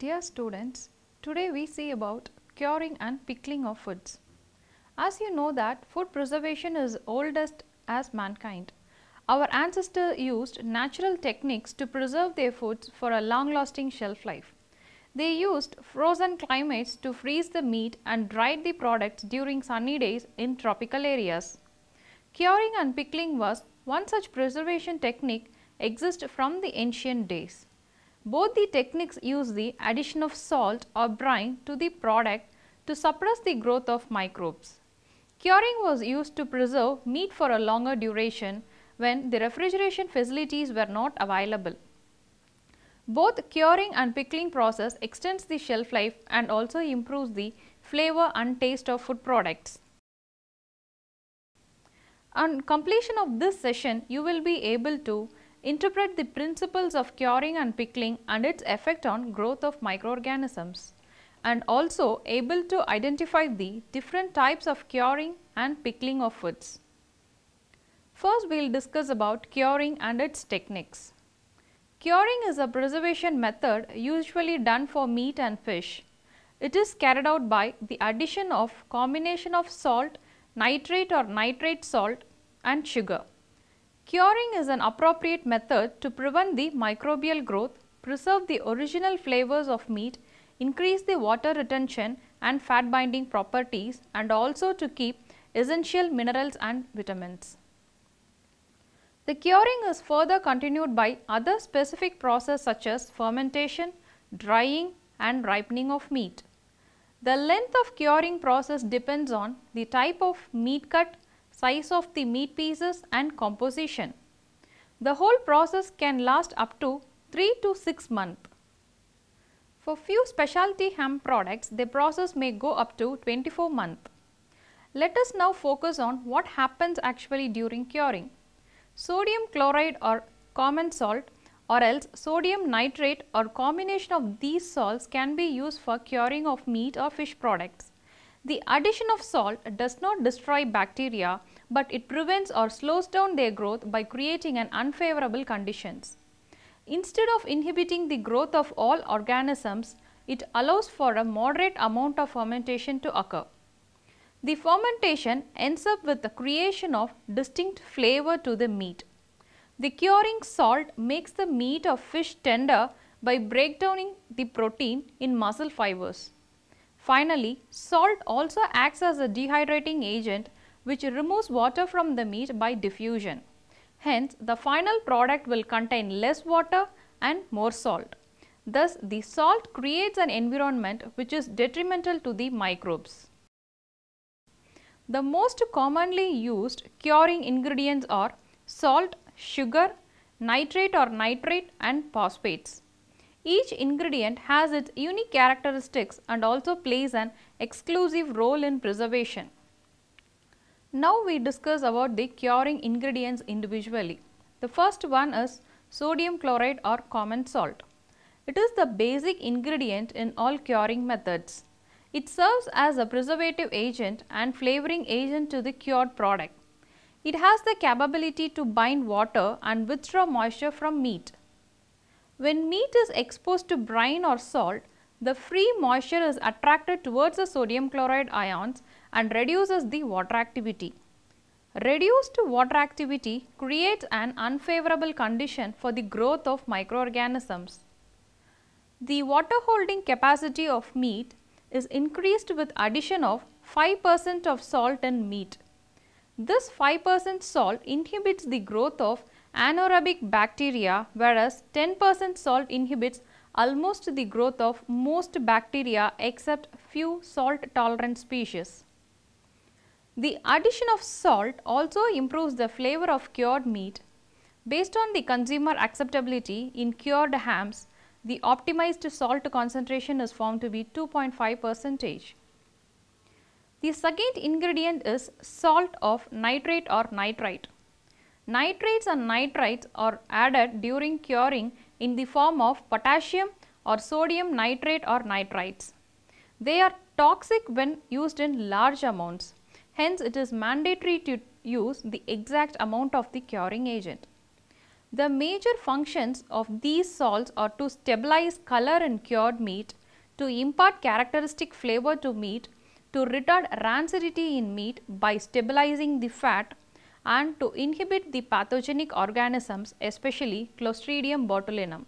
Dear students, today we see about curing and pickling of foods. As you know that food preservation is oldest as mankind. Our ancestors used natural techniques to preserve their foods for a long lasting shelf life. They used frozen climates to freeze the meat and dried the products during sunny days in tropical areas. Curing and pickling was one such preservation technique exist from the ancient days. Both the techniques use the addition of salt or brine to the product to suppress the growth of microbes. Curing was used to preserve meat for a longer duration when the refrigeration facilities were not available. Both curing and pickling process extends the shelf life and also improves the flavor and taste of food products. On completion of this session, you will be able to interpret the principles of curing and pickling and its effect on growth of microorganisms and also able to identify the different types of curing and pickling of foods. First we will discuss about curing and its techniques. Curing is a preservation method usually done for meat and fish. It is carried out by the addition of combination of salt, nitrate or nitrate salt and sugar. Curing is an appropriate method to prevent the microbial growth, preserve the original flavors of meat, increase the water retention and fat binding properties and also to keep essential minerals and vitamins. The curing is further continued by other specific processes such as fermentation, drying and ripening of meat. The length of curing process depends on the type of meat cut size of the meat pieces and composition. The whole process can last up to 3 to 6 months. For few specialty ham products, the process may go up to 24 months. Let us now focus on what happens actually during curing. Sodium chloride or common salt or else sodium nitrate or combination of these salts can be used for curing of meat or fish products. The addition of salt does not destroy bacteria but it prevents or slows down their growth by creating an unfavorable conditions. Instead of inhibiting the growth of all organisms, it allows for a moderate amount of fermentation to occur. The fermentation ends up with the creation of distinct flavor to the meat. The curing salt makes the meat of fish tender by breakdowning the protein in muscle fibers. Finally, salt also acts as a dehydrating agent which removes water from the meat by diffusion. Hence, the final product will contain less water and more salt. Thus, the salt creates an environment which is detrimental to the microbes. The most commonly used curing ingredients are salt, sugar, nitrate or nitrate and phosphates. Each ingredient has its unique characteristics and also plays an exclusive role in preservation. Now we discuss about the curing ingredients individually. The first one is sodium chloride or common salt. It is the basic ingredient in all curing methods. It serves as a preservative agent and flavoring agent to the cured product. It has the capability to bind water and withdraw moisture from meat. When meat is exposed to brine or salt, the free moisture is attracted towards the sodium chloride ions and reduces the water activity. Reduced water activity creates an unfavorable condition for the growth of microorganisms. The water holding capacity of meat is increased with addition of 5% of salt in meat. This 5% salt inhibits the growth of anaerobic bacteria whereas 10% salt inhibits almost the growth of most bacteria except few salt tolerant species. The addition of salt also improves the flavor of cured meat. Based on the consumer acceptability in cured hams, the optimized salt concentration is found to be 2.5 percentage. The second ingredient is salt of nitrate or nitrite. Nitrates and nitrites are added during curing in the form of potassium or sodium nitrate or nitrites. They are toxic when used in large amounts. Hence, it is mandatory to use the exact amount of the curing agent. The major functions of these salts are to stabilize color in cured meat, to impart characteristic flavor to meat, to retard rancidity in meat by stabilizing the fat and to inhibit the pathogenic organisms especially Clostridium botulinum.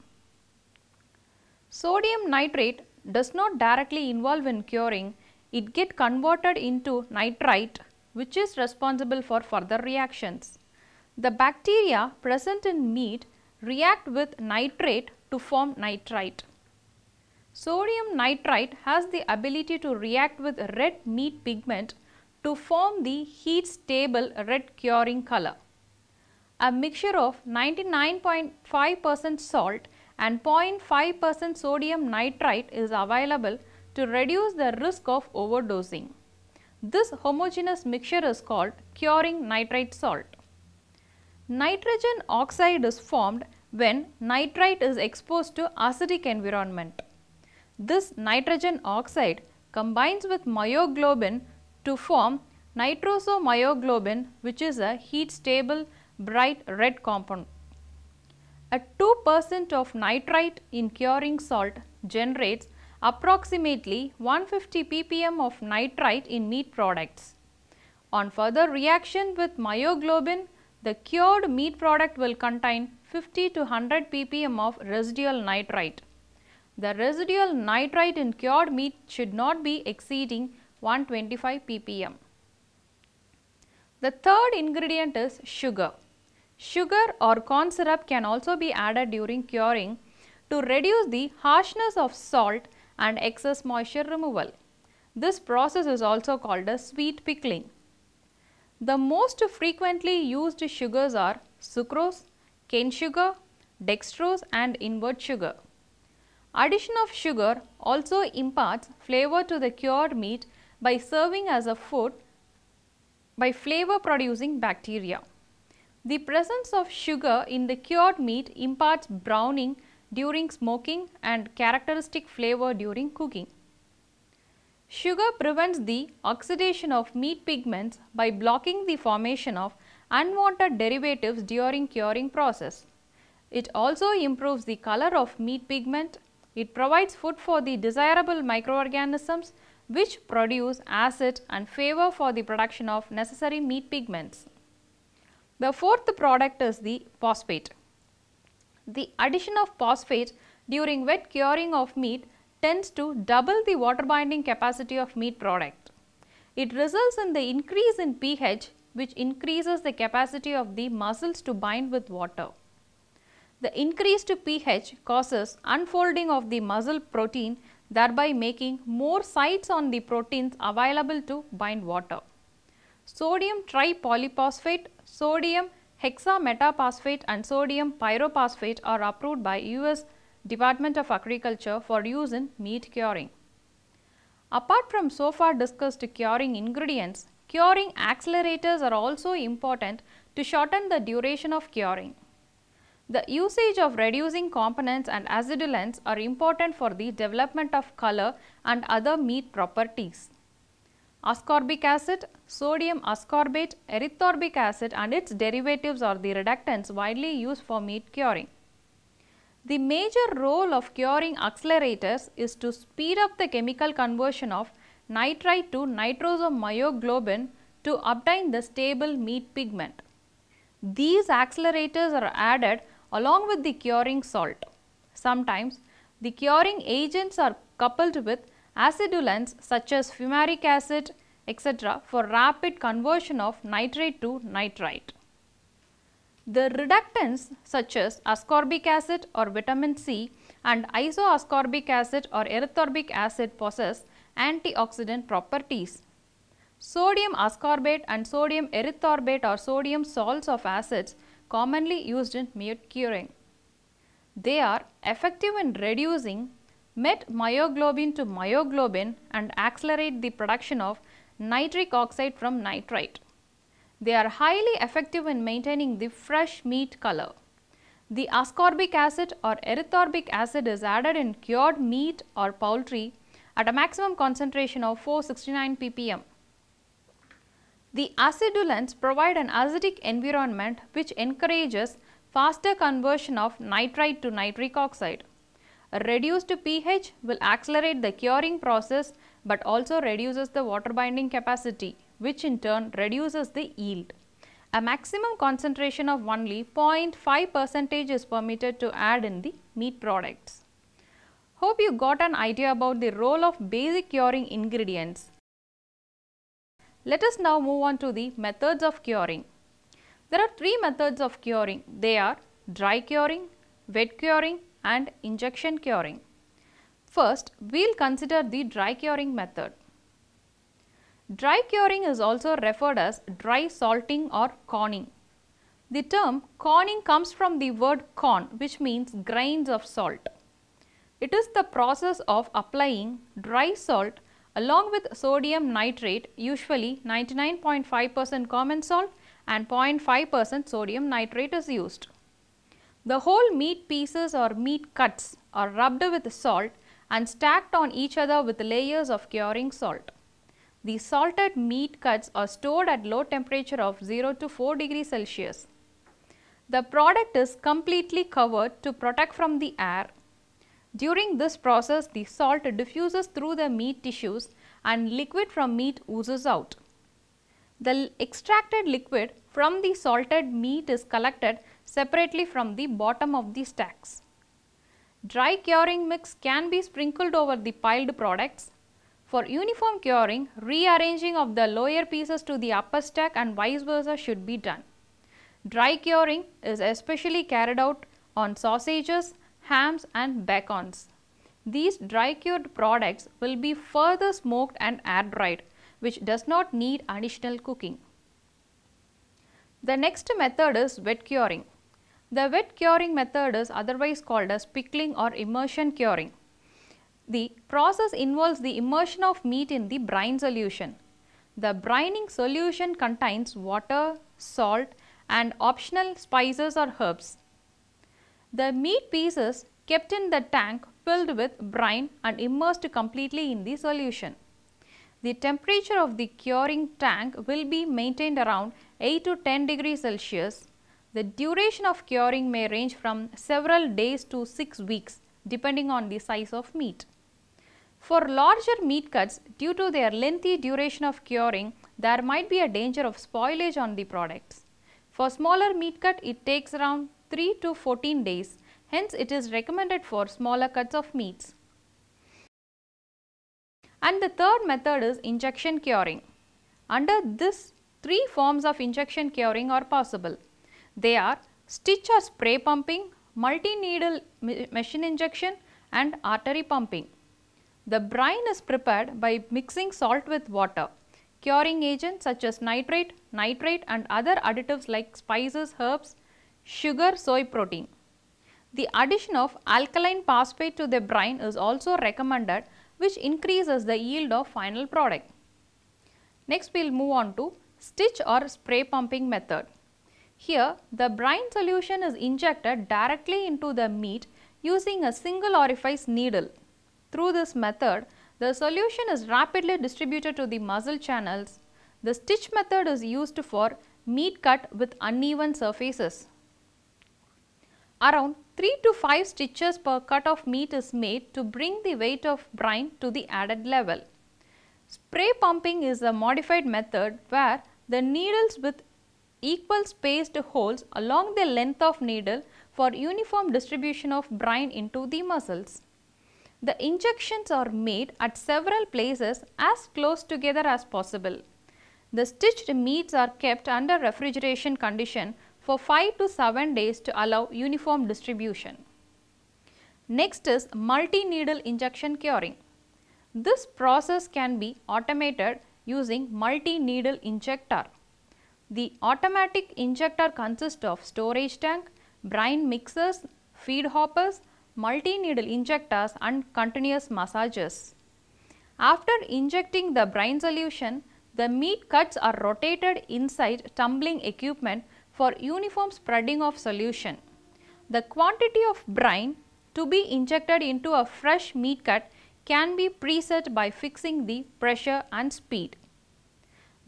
Sodium nitrate does not directly involve in curing it get converted into nitrite which is responsible for further reactions. The bacteria present in meat react with nitrate to form nitrite. Sodium nitrite has the ability to react with red meat pigment to form the heat stable red curing color. A mixture of 99.5% salt and 0.5% sodium nitrite is available to reduce the risk of overdosing. This homogeneous mixture is called curing nitrite salt. Nitrogen oxide is formed when nitrite is exposed to acidic environment. This nitrogen oxide combines with myoglobin to form nitrosomyoglobin which is a heat stable bright red compound. A 2% of nitrite in curing salt generates approximately 150 ppm of nitrite in meat products. On further reaction with myoglobin, the cured meat product will contain 50 to 100 ppm of residual nitrite. The residual nitrite in cured meat should not be exceeding 125 ppm. The third ingredient is sugar. Sugar or corn syrup can also be added during curing to reduce the harshness of salt and excess moisture removal. This process is also called as sweet pickling. The most frequently used sugars are sucrose, cane sugar, dextrose and invert sugar. Addition of sugar also imparts flavor to the cured meat by serving as a food by flavor producing bacteria. The presence of sugar in the cured meat imparts browning during smoking and characteristic flavor during cooking. Sugar prevents the oxidation of meat pigments by blocking the formation of unwanted derivatives during curing process. It also improves the color of meat pigment. It provides food for the desirable microorganisms which produce acid and favor for the production of necessary meat pigments. The fourth product is the phosphate the addition of phosphate during wet curing of meat tends to double the water binding capacity of meat product. It results in the increase in pH which increases the capacity of the muscles to bind with water. The increase to pH causes unfolding of the muscle protein thereby making more sites on the proteins available to bind water. Sodium tripolyphosphate, sodium Hexametaphosphate and sodium pyrophosphate are approved by US Department of Agriculture for use in meat curing. Apart from so far discussed curing ingredients, curing accelerators are also important to shorten the duration of curing. The usage of reducing components and acidulants are important for the development of color and other meat properties ascorbic acid, sodium ascorbate, erythorbic acid and its derivatives or the reductants widely used for meat curing. The major role of curing accelerators is to speed up the chemical conversion of nitrite to nitrosomyoglobin to obtain the stable meat pigment. These accelerators are added along with the curing salt. Sometimes the curing agents are coupled with acidulants such as fumaric acid etc. for rapid conversion of nitrate to nitrite. The reductants such as ascorbic acid or vitamin C and isoascorbic acid or erythorbic acid possess antioxidant properties. Sodium ascorbate and sodium erythorbate are sodium salts of acids commonly used in meat curing. They are effective in reducing met myoglobin to myoglobin and accelerate the production of nitric oxide from nitrite. They are highly effective in maintaining the fresh meat color. The ascorbic acid or erythorbic acid is added in cured meat or poultry at a maximum concentration of 469 ppm. The acidulants provide an acidic environment which encourages faster conversion of nitrite to nitric oxide. A reduced pH will accelerate the curing process but also reduces the water binding capacity which in turn reduces the yield. A maximum concentration of only 0.5 percentage is permitted to add in the meat products. Hope you got an idea about the role of basic curing ingredients. Let us now move on to the methods of curing. There are three methods of curing. They are dry curing, wet curing and injection curing. First, we will consider the dry curing method. Dry curing is also referred as dry salting or conning. The term conning comes from the word corn which means grains of salt. It is the process of applying dry salt along with sodium nitrate usually 99.5% common salt and 0.5% sodium nitrate is used. The whole meat pieces or meat cuts are rubbed with salt and stacked on each other with layers of curing salt. The salted meat cuts are stored at low temperature of 0 to 4 degrees Celsius. The product is completely covered to protect from the air. During this process, the salt diffuses through the meat tissues and liquid from meat oozes out. The extracted liquid from the salted meat is collected separately from the bottom of the stacks. Dry curing mix can be sprinkled over the piled products. For uniform curing, rearranging of the lower pieces to the upper stack and vice versa should be done. Dry curing is especially carried out on sausages, hams and bacons. These dry cured products will be further smoked and air dried which does not need additional cooking. The next method is wet curing. The wet curing method is otherwise called as pickling or immersion curing. The process involves the immersion of meat in the brine solution. The brining solution contains water, salt and optional spices or herbs. The meat pieces kept in the tank filled with brine and immersed completely in the solution. The temperature of the curing tank will be maintained around 8 to 10 degrees Celsius the duration of curing may range from several days to 6 weeks depending on the size of meat. For larger meat cuts, due to their lengthy duration of curing, there might be a danger of spoilage on the products. For smaller meat cut, it takes around 3 to 14 days. Hence, it is recommended for smaller cuts of meats. And the third method is injection curing. Under this, three forms of injection curing are possible. They are stitch or spray pumping, multi-needle machine injection and artery pumping. The brine is prepared by mixing salt with water. Curing agents such as nitrate, nitrate and other additives like spices, herbs, sugar, soy protein. The addition of alkaline phosphate to the brine is also recommended which increases the yield of final product. Next we will move on to stitch or spray pumping method. Here, the brine solution is injected directly into the meat using a single orifice needle. Through this method, the solution is rapidly distributed to the muscle channels. The stitch method is used for meat cut with uneven surfaces. Around 3 to 5 stitches per cut of meat is made to bring the weight of brine to the added level. Spray pumping is a modified method where the needles with equal spaced holes along the length of needle for uniform distribution of brine into the muscles. The injections are made at several places as close together as possible. The stitched meats are kept under refrigeration condition for 5 to 7 days to allow uniform distribution. Next is multi-needle injection curing. This process can be automated using multi-needle injector. The automatic injector consists of storage tank, brine mixers, feed hoppers, multi-needle injectors and continuous massages. After injecting the brine solution, the meat cuts are rotated inside tumbling equipment for uniform spreading of solution. The quantity of brine to be injected into a fresh meat cut can be preset by fixing the pressure and speed.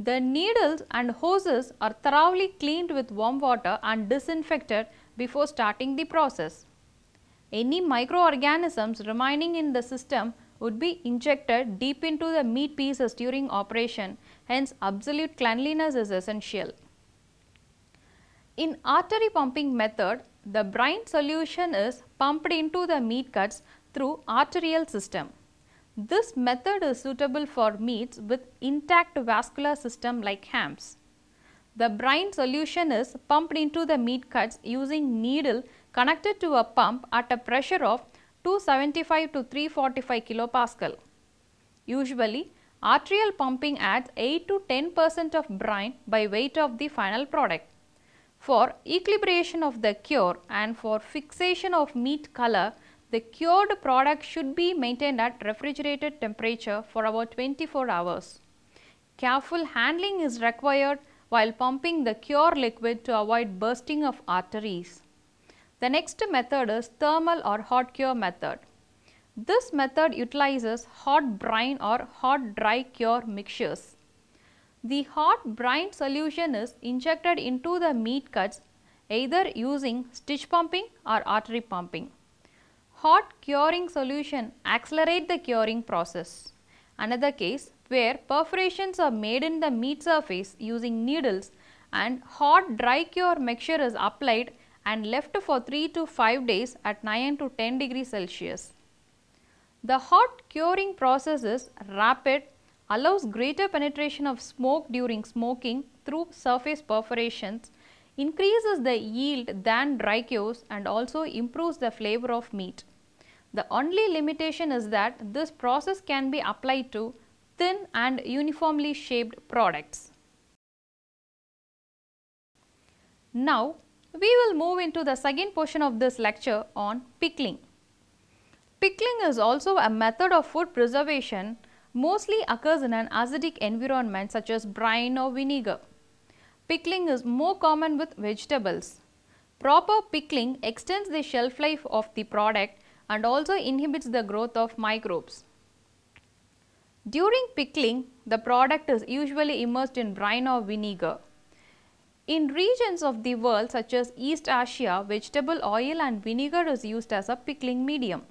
The needles and hoses are thoroughly cleaned with warm water and disinfected before starting the process. Any microorganisms remaining in the system would be injected deep into the meat pieces during operation, hence absolute cleanliness is essential. In artery pumping method, the brine solution is pumped into the meat cuts through arterial system. This method is suitable for meats with intact vascular system like hams. The brine solution is pumped into the meat cuts using needle connected to a pump at a pressure of 275 to 345 kilopascal. Usually, arterial pumping adds 8 to 10 percent of brine by weight of the final product. For equilibration of the cure and for fixation of meat color, the cured product should be maintained at refrigerated temperature for about 24 hours. Careful handling is required while pumping the cure liquid to avoid bursting of arteries. The next method is thermal or hot cure method. This method utilizes hot brine or hot dry cure mixtures. The hot brine solution is injected into the meat cuts either using stitch pumping or artery pumping hot curing solution accelerate the curing process. Another case where perforations are made in the meat surface using needles and hot dry cure mixture is applied and left for 3 to 5 days at 9 to 10 degrees Celsius. The hot curing process is rapid, allows greater penetration of smoke during smoking through surface perforations increases the yield than dry drycose and also improves the flavor of meat. The only limitation is that this process can be applied to thin and uniformly shaped products. Now, we will move into the second portion of this lecture on pickling. Pickling is also a method of food preservation mostly occurs in an acidic environment such as brine or vinegar. Pickling is more common with vegetables. Proper pickling extends the shelf life of the product and also inhibits the growth of microbes. During pickling, the product is usually immersed in brine or vinegar. In regions of the world such as East Asia, vegetable oil and vinegar is used as a pickling medium.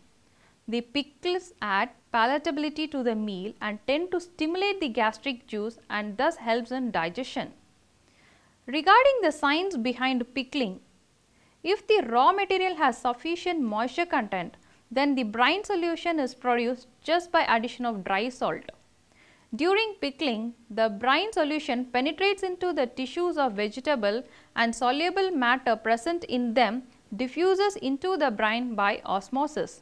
The pickles add palatability to the meal and tend to stimulate the gastric juice and thus helps in digestion. Regarding the science behind pickling, if the raw material has sufficient moisture content, then the brine solution is produced just by addition of dry salt. During pickling, the brine solution penetrates into the tissues of vegetable and soluble matter present in them diffuses into the brine by osmosis.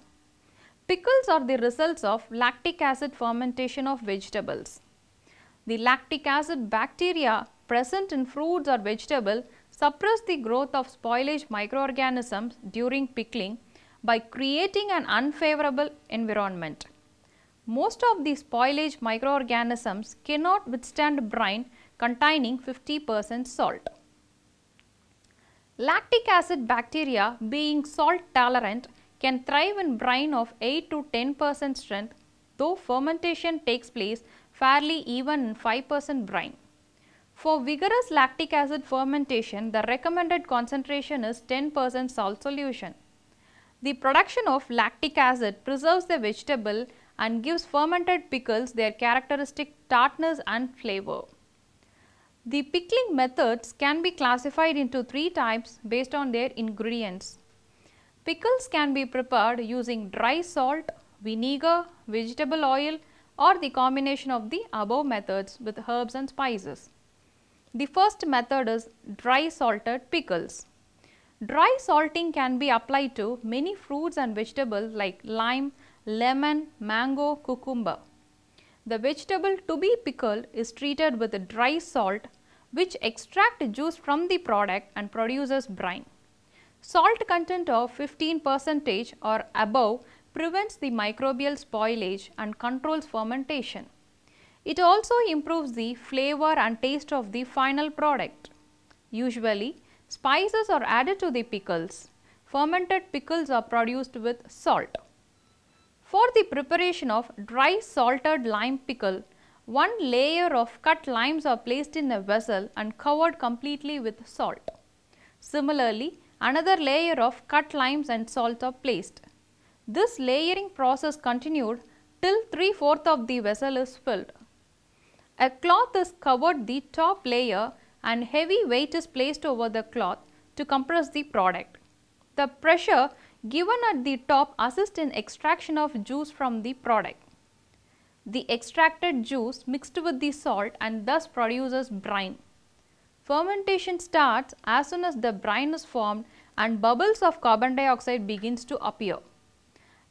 Pickles are the results of lactic acid fermentation of vegetables. The lactic acid bacteria present in fruits or vegetables suppress the growth of spoilage microorganisms during pickling by creating an unfavorable environment. Most of the spoilage microorganisms cannot withstand brine containing 50% salt. Lactic acid bacteria being salt tolerant can thrive in brine of 8 to 10% strength though fermentation takes place fairly even in 5% brine. For vigorous lactic acid fermentation, the recommended concentration is 10% salt solution. The production of lactic acid preserves the vegetable and gives fermented pickles their characteristic tartness and flavor. The pickling methods can be classified into three types based on their ingredients. Pickles can be prepared using dry salt, vinegar, vegetable oil or the combination of the above methods with herbs and spices. The first method is dry salted pickles. Dry salting can be applied to many fruits and vegetables like lime, lemon, mango, cucumber. The vegetable to be pickled is treated with dry salt which extract juice from the product and produces brine. Salt content of 15 percentage or above prevents the microbial spoilage and controls fermentation. It also improves the flavor and taste of the final product. Usually, spices are added to the pickles. Fermented pickles are produced with salt. For the preparation of dry salted lime pickle, one layer of cut limes are placed in a vessel and covered completely with salt. Similarly, another layer of cut limes and salt are placed. This layering process continued till 3 of the vessel is filled. A cloth is covered the top layer and heavy weight is placed over the cloth to compress the product. The pressure given at the top assists in extraction of juice from the product. The extracted juice mixed with the salt and thus produces brine. Fermentation starts as soon as the brine is formed and bubbles of carbon dioxide begins to appear.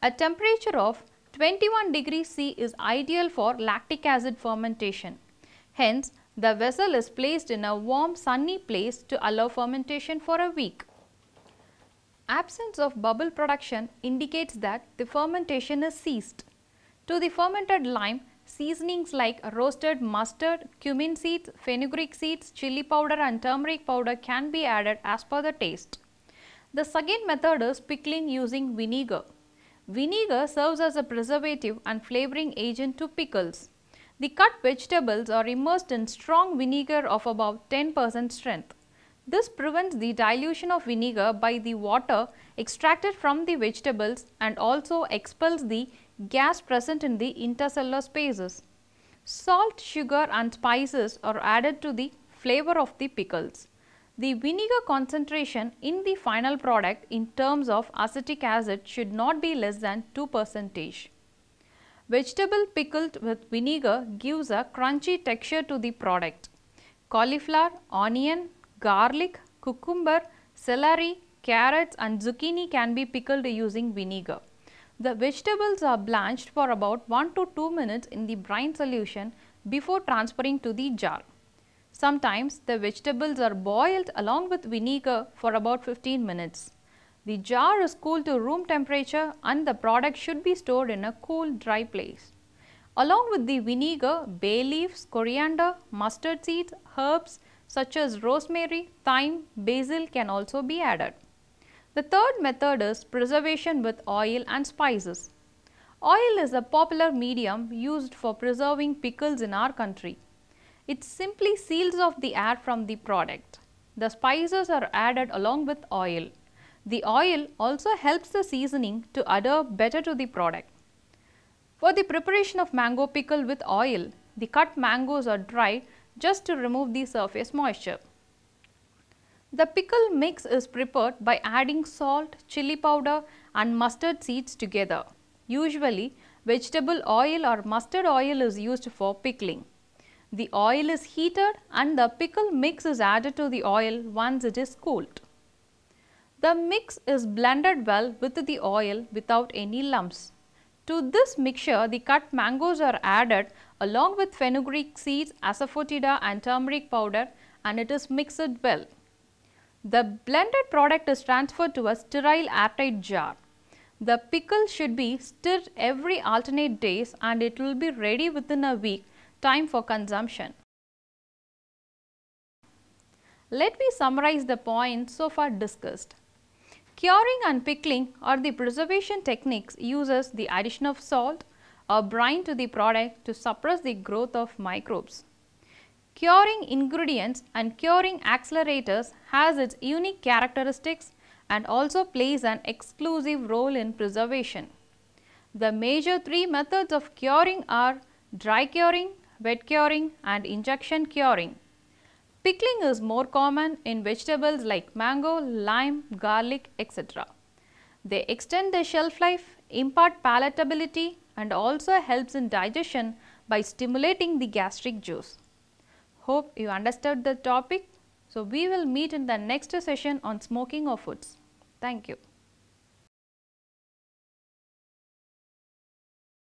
A temperature of 21 degree C is ideal for lactic acid fermentation. Hence, the vessel is placed in a warm sunny place to allow fermentation for a week. Absence of bubble production indicates that the fermentation is ceased. To the fermented lime, seasonings like roasted mustard, cumin seeds, fenugreek seeds, chili powder and turmeric powder can be added as per the taste. The second method is pickling using vinegar. Vinegar serves as a preservative and flavoring agent to pickles. The cut vegetables are immersed in strong vinegar of about 10% strength. This prevents the dilution of vinegar by the water extracted from the vegetables and also expels the gas present in the intercellular spaces. Salt, sugar and spices are added to the flavor of the pickles. The vinegar concentration in the final product in terms of acetic acid should not be less than 2 percentage. Vegetable pickled with vinegar gives a crunchy texture to the product. Cauliflower, onion, garlic, cucumber, celery, carrots and zucchini can be pickled using vinegar. The vegetables are blanched for about 1 to 2 minutes in the brine solution before transferring to the jar. Sometimes the vegetables are boiled along with vinegar for about 15 minutes. The jar is cooled to room temperature and the product should be stored in a cool dry place. Along with the vinegar, bay leaves, coriander, mustard seeds, herbs such as rosemary, thyme, basil can also be added. The third method is preservation with oil and spices. Oil is a popular medium used for preserving pickles in our country. It simply seals off the air from the product. The spices are added along with oil. The oil also helps the seasoning to adhere better to the product. For the preparation of mango pickle with oil, the cut mangoes are dried just to remove the surface moisture. The pickle mix is prepared by adding salt, chili powder and mustard seeds together. Usually, vegetable oil or mustard oil is used for pickling. The oil is heated and the pickle mix is added to the oil once it is cooled. The mix is blended well with the oil without any lumps. To this mixture, the cut mangoes are added along with fenugreek seeds, asafoetida and turmeric powder and it is mixed well. The blended product is transferred to a sterile airtight jar. The pickle should be stirred every alternate days and it will be ready within a week time for consumption. Let me summarize the points so far discussed. Curing and pickling are the preservation techniques uses the addition of salt or brine to the product to suppress the growth of microbes. Curing ingredients and curing accelerators has its unique characteristics and also plays an exclusive role in preservation. The major three methods of curing are dry curing, wet curing and injection curing. Pickling is more common in vegetables like mango, lime, garlic, etc. They extend their shelf life, impart palatability and also helps in digestion by stimulating the gastric juice. Hope you understood the topic. So, we will meet in the next session on smoking of foods. Thank you.